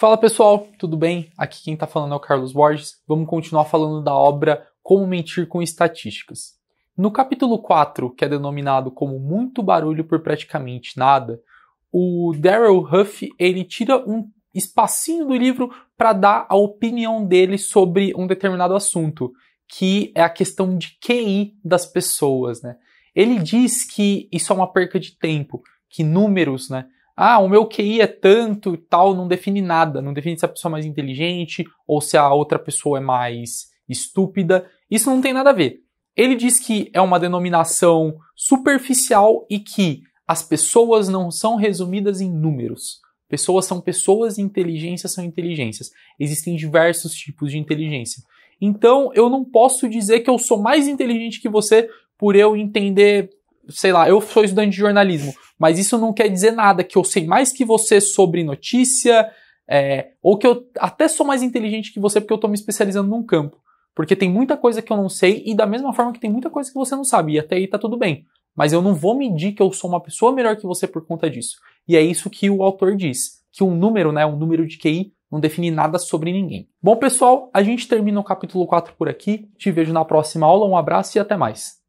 Fala pessoal, tudo bem? Aqui quem está falando é o Carlos Borges. Vamos continuar falando da obra Como Mentir com Estatísticas. No capítulo 4, que é denominado como Muito Barulho por Praticamente Nada, o Daryl Huff ele tira um espacinho do livro para dar a opinião dele sobre um determinado assunto, que é a questão de QI das pessoas, né? Ele diz que isso é uma perca de tempo, que números, né, ah, o meu QI é tanto e tal, não define nada, não define se a pessoa é mais inteligente ou se a outra pessoa é mais estúpida. Isso não tem nada a ver. Ele diz que é uma denominação superficial e que as pessoas não são resumidas em números. Pessoas são pessoas, e inteligências são inteligências. Existem diversos tipos de inteligência. Então, eu não posso dizer que eu sou mais inteligente que você por eu entender sei lá, eu sou estudante de jornalismo, mas isso não quer dizer nada que eu sei mais que você sobre notícia, é, ou que eu até sou mais inteligente que você porque eu estou me especializando num campo. Porque tem muita coisa que eu não sei e da mesma forma que tem muita coisa que você não sabe, e até aí tá tudo bem. Mas eu não vou medir que eu sou uma pessoa melhor que você por conta disso. E é isso que o autor diz, que um número, né, um número de QI não define nada sobre ninguém. Bom, pessoal, a gente termina o capítulo 4 por aqui. Te vejo na próxima aula. Um abraço e até mais.